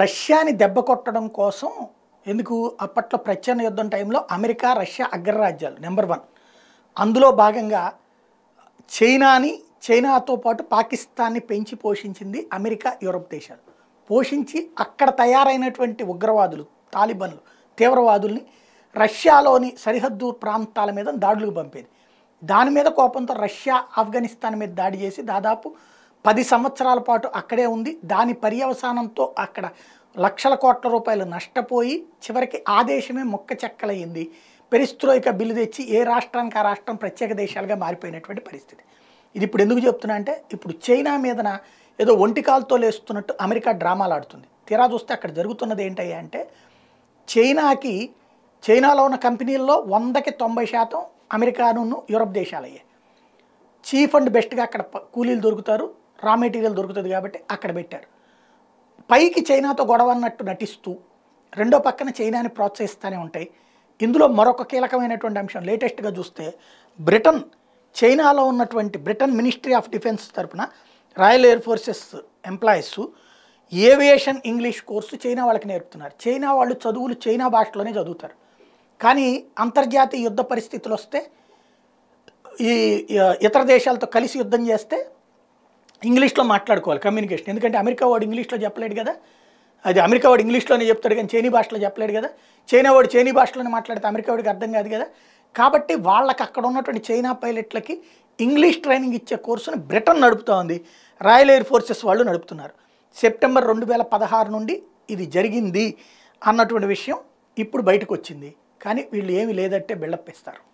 రష్యాని దెబ్బ కొట్టడం కోసం ఎందుకు అప్పట్లో ప్రచ్ఛన్న యుద్ధం టైంలో అమెరికా రష్యా అగ్రరాజ్యాలు నెంబర్ వన్ అందులో భాగంగా చైనాని చైనాతో పాటు పాకిస్తాన్ని పెంచి పోషించింది అమెరికా యూరప్ దేశాలు పోషించి అక్కడ తయారైనటువంటి ఉగ్రవాదులు తాలిబన్లు తీవ్రవాదుల్ని రష్యాలోని సరిహద్దు ప్రాంతాల మీద దాడులకు పంపేది దాని మీద కోపంతో రష్యా ఆఫ్ఘనిస్తాన్ మీద దాడి చేసి దాదాపు పది సంవత్సరాల పాటు అక్కడే ఉంది దాని పర్యవసానంతో అక్కడ లక్షల కోట్ల రూపాయలు నష్టపోయి చివరికి ఆ దేశమే మొక్క చెక్కలయ్యింది పెరిస్త్రోయిక బిల్లు తెచ్చి ఏ రాష్ట్రానికి ఆ రాష్ట్రం ప్రత్యేక దేశాలుగా మారిపోయినటువంటి పరిస్థితి ఇది ఇప్పుడు ఎందుకు చెప్తున్నా అంటే ఇప్పుడు చైనా మీదన ఏదో ఒంటికాలతో లేస్తున్నట్టు అమెరికా డ్రామాలు ఆడుతుంది తీరా చూస్తే అక్కడ జరుగుతున్నది ఏంటయ్యా అంటే చైనాకి చైనాలో ఉన్న కంపెనీల్లో వందకి తొంభై శాతం అమెరికాను యూరప్ దేశాలయ్యాయి చీఫ్ అండ్ బెస్ట్గా అక్కడ కూలీలు దొరుకుతారు రా మెటీరియల్ దొరుకుతుంది కాబట్టి అక్కడ పెట్టారు పైకి చైనాతో గొడవ అన్నట్టు నటిస్తూ రెండో పక్కన చైనాని ప్రోత్సహిస్తూనే ఉంటాయి ఇందులో మరొక కీలకమైనటువంటి అంశం లేటెస్ట్గా చూస్తే బ్రిటన్ చైనాలో ఉన్నటువంటి బ్రిటన్ మినిస్ట్రీ ఆఫ్ డిఫెన్స్ తరఫున royal air forces employees aviation English course China వాళ్ళకి నేర్పుతున్నారు చైనా వాళ్ళు చదువులు చైనా భాషలోనే చదువుతారు కానీ అంతర్జాతీయ యుద్ధ పరిస్థితులు వస్తే ఈ ఇతర దేశాలతో కలిసి యుద్ధం చేస్తే ఇంగ్లీష్లో మాట్లాడుకోవాలి కమ్యూనికేషన్ ఎందుకంటే అమెరికా వాడు ఇంగ్లీష్లో చెప్పలేడు కదా అది అమెరికా వాడు ఇంగ్లీష్లోనే చెప్తాడు కానీ చైనీ భాషలో చెప్పలేడు కదా చైనా వాడు చైనీ భాషలోనే మాట్లాడితే అమెరికా వాడికి అర్థం కాదు కదా కాబట్టి వాళ్ళకి అక్కడ ఉన్నటువంటి చైనా పైలట్లకి ఇంగ్లీష్ ట్రైనింగ్ ఇచ్చే కోర్సును బ్రిటన్ నడుపుతూ ఉంది రాయల్ ఎయిర్ ఫోర్సెస్ వాళ్ళు నడుపుతున్నారు సెప్టెంబర్ రెండు వేల పదహారు నుండి ఇది జరిగింది అన్నటువంటి విషయం ఇప్పుడు బయటకు వచ్చింది కానీ వీళ్ళు ఏమి లేదంటే బిల్డప్ ఇస్తారు